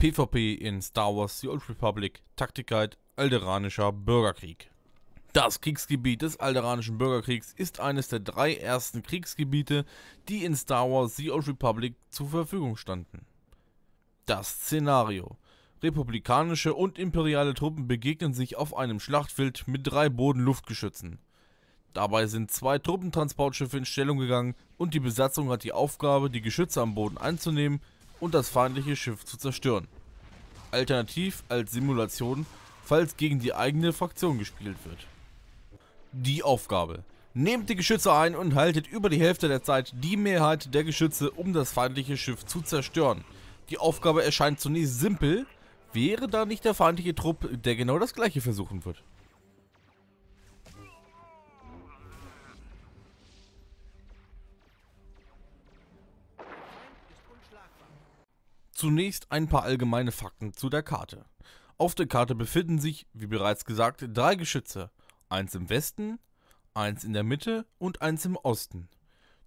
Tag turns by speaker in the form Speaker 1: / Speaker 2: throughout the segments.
Speaker 1: PvP in Star Wars The Old Republic, Taktikheit Alderanischer Bürgerkrieg. Das Kriegsgebiet des Alderanischen Bürgerkriegs ist eines der drei ersten Kriegsgebiete, die in Star Wars The Old Republic zur Verfügung standen. Das Szenario. Republikanische und imperiale Truppen begegnen sich auf einem Schlachtfeld mit drei Boden-Luftgeschützen. Dabei sind zwei Truppentransportschiffe in Stellung gegangen und die Besatzung hat die Aufgabe, die Geschütze am Boden einzunehmen und das feindliche Schiff zu zerstören. Alternativ als Simulation, falls gegen die eigene Fraktion gespielt wird. Die Aufgabe. Nehmt die Geschütze ein und haltet über die Hälfte der Zeit die Mehrheit der Geschütze, um das feindliche Schiff zu zerstören. Die Aufgabe erscheint zunächst simpel, wäre da nicht der feindliche Trupp, der genau das gleiche versuchen wird. Zunächst ein paar allgemeine Fakten zu der Karte. Auf der Karte befinden sich, wie bereits gesagt, drei Geschütze. Eins im Westen, eins in der Mitte und eins im Osten.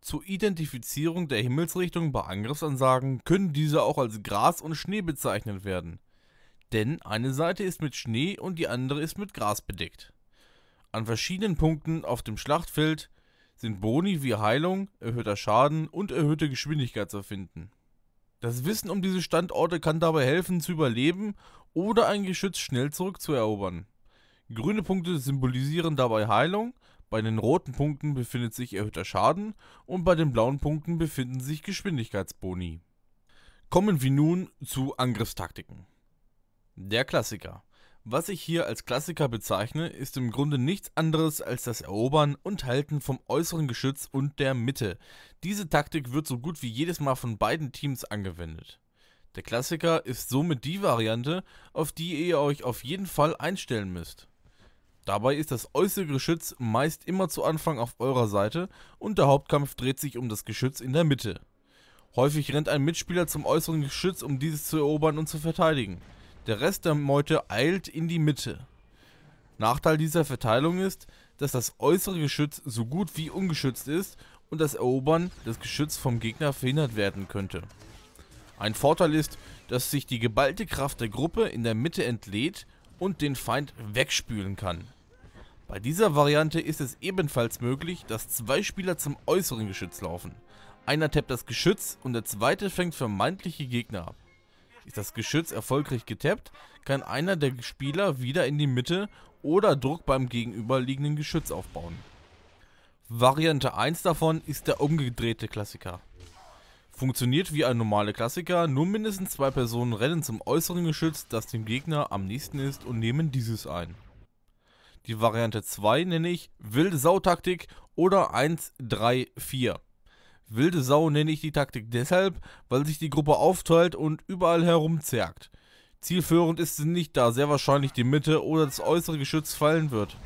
Speaker 1: Zur Identifizierung der Himmelsrichtung bei Angriffsansagen können diese auch als Gras und Schnee bezeichnet werden. Denn eine Seite ist mit Schnee und die andere ist mit Gras bedeckt. An verschiedenen Punkten auf dem Schlachtfeld sind Boni wie Heilung, erhöhter Schaden und erhöhte Geschwindigkeit zu finden. Das Wissen um diese Standorte kann dabei helfen, zu überleben oder ein Geschütz schnell zurückzuerobern. Grüne Punkte symbolisieren dabei Heilung, bei den roten Punkten befindet sich erhöhter Schaden und bei den blauen Punkten befinden sich Geschwindigkeitsboni. Kommen wir nun zu Angriffstaktiken. Der Klassiker. Was ich hier als Klassiker bezeichne, ist im Grunde nichts anderes als das Erobern und Halten vom äußeren Geschütz und der Mitte. Diese Taktik wird so gut wie jedes Mal von beiden Teams angewendet. Der Klassiker ist somit die Variante, auf die ihr euch auf jeden Fall einstellen müsst. Dabei ist das äußere Geschütz meist immer zu Anfang auf eurer Seite und der Hauptkampf dreht sich um das Geschütz in der Mitte. Häufig rennt ein Mitspieler zum äußeren Geschütz, um dieses zu erobern und zu verteidigen. Der Rest der Meute eilt in die Mitte. Nachteil dieser Verteilung ist, dass das äußere Geschütz so gut wie ungeschützt ist und das Erobern des Geschütz vom Gegner verhindert werden könnte. Ein Vorteil ist, dass sich die geballte Kraft der Gruppe in der Mitte entlädt und den Feind wegspülen kann. Bei dieser Variante ist es ebenfalls möglich, dass zwei Spieler zum äußeren Geschütz laufen. Einer tappt das Geschütz und der zweite fängt vermeintliche Gegner ab. Ist das Geschütz erfolgreich getappt, kann einer der Spieler wieder in die Mitte oder Druck beim gegenüberliegenden Geschütz aufbauen. Variante 1 davon ist der umgedrehte Klassiker. Funktioniert wie ein normaler Klassiker, nur mindestens zwei Personen rennen zum äußeren Geschütz, das dem Gegner am nächsten ist und nehmen dieses ein. Die Variante 2 nenne ich Wilde Sau-Taktik oder 1-3-4. Wilde Sau nenne ich die Taktik deshalb, weil sich die Gruppe aufteilt und überall herumzerrt. Zielführend ist sie nicht, da sehr wahrscheinlich die Mitte oder das äußere Geschütz fallen wird.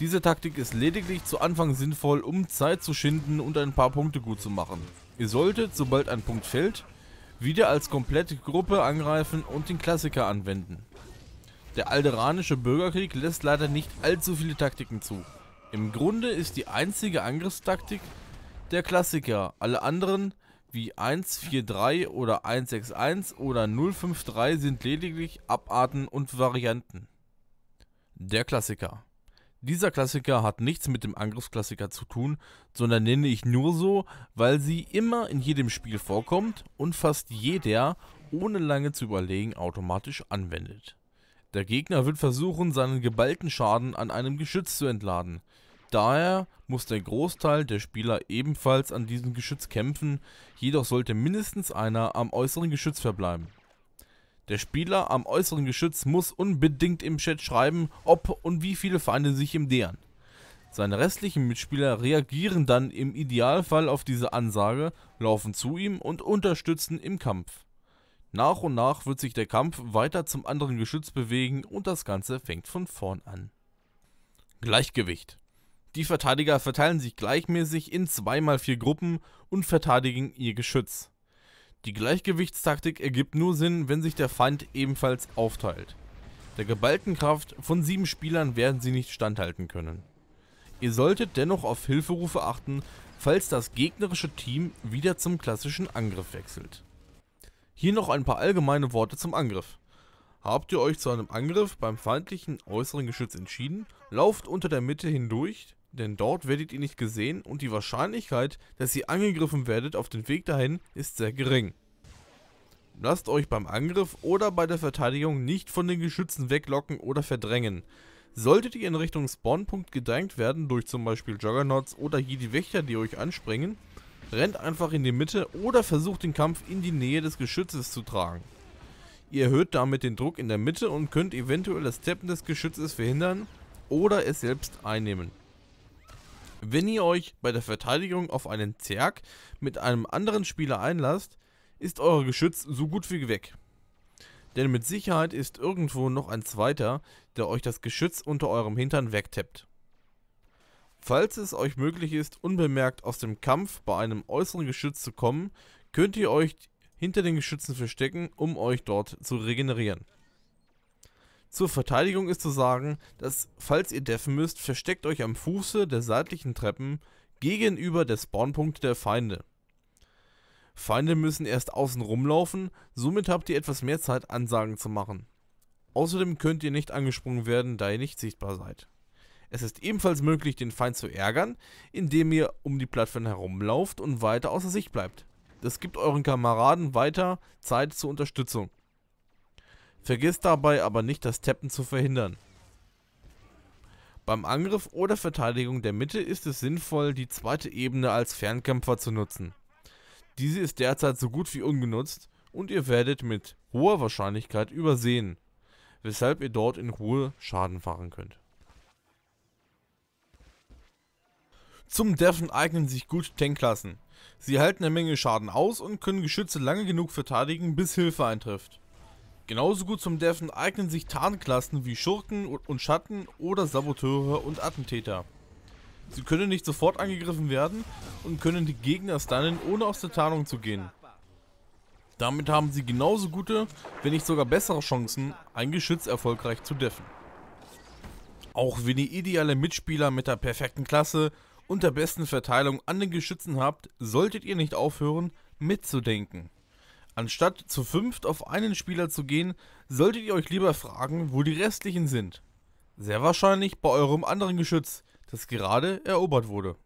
Speaker 1: Diese Taktik ist lediglich zu Anfang sinnvoll, um Zeit zu schinden und ein paar Punkte gut zu machen. Ihr solltet, sobald ein Punkt fällt, wieder als komplette Gruppe angreifen und den Klassiker anwenden. Der alderanische Bürgerkrieg lässt leider nicht allzu viele Taktiken zu. Im Grunde ist die einzige Angriffstaktik der Klassiker. Alle anderen wie 143 oder 161 oder 053 sind lediglich Abarten und Varianten. Der Klassiker. Dieser Klassiker hat nichts mit dem Angriffsklassiker zu tun, sondern nenne ich nur so, weil sie immer in jedem Spiel vorkommt und fast jeder, ohne lange zu überlegen, automatisch anwendet. Der Gegner wird versuchen, seinen geballten Schaden an einem Geschütz zu entladen. Daher muss der Großteil der Spieler ebenfalls an diesem Geschütz kämpfen, jedoch sollte mindestens einer am äußeren Geschütz verbleiben. Der Spieler am äußeren Geschütz muss unbedingt im Chat schreiben, ob und wie viele Feinde sich ihm nähern. Seine restlichen Mitspieler reagieren dann im Idealfall auf diese Ansage, laufen zu ihm und unterstützen im Kampf. Nach und nach wird sich der Kampf weiter zum anderen Geschütz bewegen und das Ganze fängt von vorn an. Gleichgewicht die Verteidiger verteilen sich gleichmäßig in 2x4 Gruppen und verteidigen ihr Geschütz. Die Gleichgewichtstaktik ergibt nur Sinn, wenn sich der Feind ebenfalls aufteilt. Der geballten Kraft von 7 Spielern werden sie nicht standhalten können. Ihr solltet dennoch auf Hilferufe achten, falls das gegnerische Team wieder zum klassischen Angriff wechselt. Hier noch ein paar allgemeine Worte zum Angriff. Habt ihr euch zu einem Angriff beim feindlichen äußeren Geschütz entschieden, lauft unter der Mitte hindurch, denn dort werdet ihr nicht gesehen und die Wahrscheinlichkeit, dass ihr angegriffen werdet auf dem Weg dahin, ist sehr gering. Lasst euch beim Angriff oder bei der Verteidigung nicht von den Geschützen weglocken oder verdrängen. Solltet ihr in Richtung Spawnpunkt gedrängt werden durch zum Beispiel Juggernauts oder Jedi Wächter, die euch anspringen, rennt einfach in die Mitte oder versucht den Kampf in die Nähe des Geschützes zu tragen. Ihr erhöht damit den Druck in der Mitte und könnt eventuell das Tappen des Geschützes verhindern oder es selbst einnehmen. Wenn ihr euch bei der Verteidigung auf einen Zerg mit einem anderen Spieler einlasst, ist euer Geschütz so gut wie weg. Denn mit Sicherheit ist irgendwo noch ein zweiter, der euch das Geschütz unter eurem Hintern wegtappt. Falls es euch möglich ist, unbemerkt aus dem Kampf bei einem äußeren Geschütz zu kommen, könnt ihr euch hinter den Geschützen verstecken, um euch dort zu regenerieren. Zur Verteidigung ist zu sagen, dass falls ihr deffen müsst, versteckt euch am Fuße der seitlichen Treppen gegenüber der Spawnpunkte der Feinde. Feinde müssen erst außen rumlaufen, somit habt ihr etwas mehr Zeit Ansagen zu machen. Außerdem könnt ihr nicht angesprungen werden, da ihr nicht sichtbar seid. Es ist ebenfalls möglich, den Feind zu ärgern, indem ihr um die Plattform herumlauft und weiter außer Sicht bleibt. Das gibt euren Kameraden weiter Zeit zur Unterstützung. Vergiss dabei aber nicht, das Tappen zu verhindern. Beim Angriff oder Verteidigung der Mitte ist es sinnvoll, die zweite Ebene als Fernkämpfer zu nutzen. Diese ist derzeit so gut wie ungenutzt und ihr werdet mit hoher Wahrscheinlichkeit übersehen, weshalb ihr dort in Ruhe Schaden fahren könnt. Zum Deffen eignen sich gut Tankklassen. Sie halten eine Menge Schaden aus und können Geschütze lange genug verteidigen, bis Hilfe eintrifft. Genauso gut zum Deffen eignen sich Tarnklassen wie Schurken und Schatten oder Saboteure und Attentäter. Sie können nicht sofort angegriffen werden und können die Gegner stunnen, ohne aus der Tarnung zu gehen. Damit haben sie genauso gute, wenn nicht sogar bessere Chancen, ein Geschütz erfolgreich zu deffen. Auch wenn ihr ideale Mitspieler mit der perfekten Klasse und der besten Verteilung an den Geschützen habt, solltet ihr nicht aufhören, mitzudenken. Anstatt zu fünft auf einen Spieler zu gehen, solltet ihr euch lieber fragen, wo die restlichen sind. Sehr wahrscheinlich bei eurem anderen Geschütz, das gerade erobert wurde.